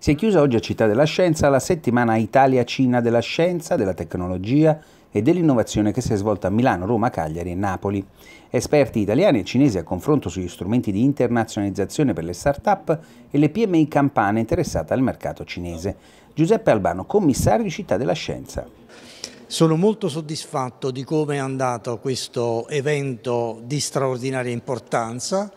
Si è chiusa oggi a Città della Scienza la settimana Italia-Cina della scienza, della tecnologia e dell'innovazione che si è svolta a Milano, Roma, Cagliari e Napoli. Esperti italiani e cinesi a confronto sugli strumenti di internazionalizzazione per le start-up e le PMI campane interessate al mercato cinese. Giuseppe Albano, commissario di Città della Scienza. Sono molto soddisfatto di come è andato questo evento di straordinaria importanza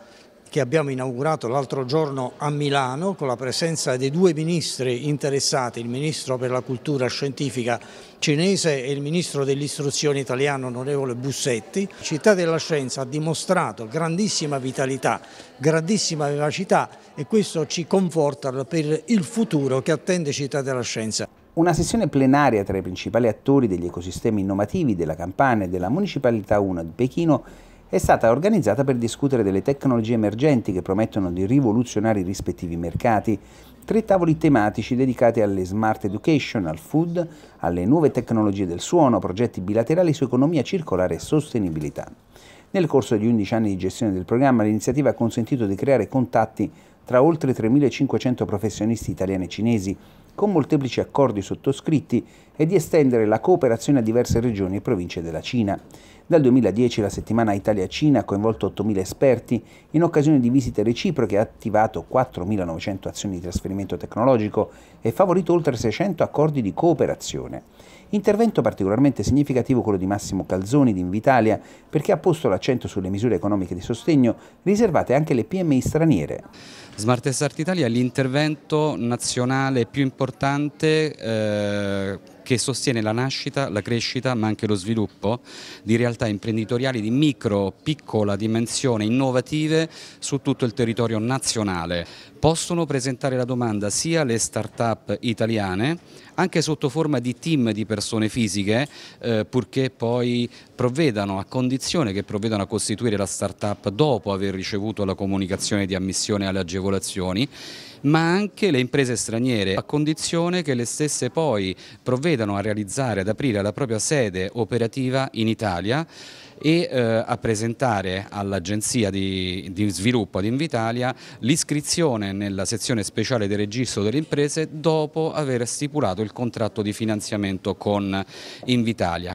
che abbiamo inaugurato l'altro giorno a Milano con la presenza dei due ministri interessati, il ministro per la cultura scientifica cinese e il ministro dell'istruzione italiano onorevole Bussetti. Città della Scienza ha dimostrato grandissima vitalità, grandissima vivacità e questo ci conforta per il futuro che attende Città della Scienza. Una sessione plenaria tra i principali attori degli ecosistemi innovativi della Campania e della Municipalità 1 di Pechino è stata organizzata per discutere delle tecnologie emergenti che promettono di rivoluzionare i rispettivi mercati, tre tavoli tematici dedicati alle smart education, al food, alle nuove tecnologie del suono, progetti bilaterali su economia circolare e sostenibilità. Nel corso degli 11 anni di gestione del programma l'iniziativa ha consentito di creare contatti tra oltre 3.500 professionisti italiani e cinesi, con molteplici accordi sottoscritti e di estendere la cooperazione a diverse regioni e province della Cina. Dal 2010 la settimana Italia-Cina ha coinvolto 8.000 esperti, in occasione di visite reciproche ha attivato 4.900 azioni di trasferimento tecnologico e favorito oltre 600 accordi di cooperazione. Intervento particolarmente significativo quello di Massimo Calzoni di Invitalia, perché ha posto l'accento sulle misure economiche di sostegno riservate anche alle PMI straniere. Smart Start Italia è l'intervento nazionale più importante eh, che sostiene la nascita, la crescita ma anche lo sviluppo di realtà imprenditoriali di micro, piccola dimensione, innovative su tutto il territorio nazionale. Possono presentare la domanda sia le start-up italiane, anche sotto forma di team di persone fisiche, eh, purché poi provvedano, a condizione che provvedano a costituire la start-up dopo aver ricevuto la comunicazione di ammissione alle agevolazioni, ma anche le imprese straniere, a condizione che le stesse poi provvedano a realizzare, ad aprire la propria sede operativa in Italia e eh, a presentare all'Agenzia di, di, Sviluppo ad Invitalia l'iscrizione nella sezione speciale del registro delle imprese dopo aver stipulato il contratto di finanziamento con Invitalia.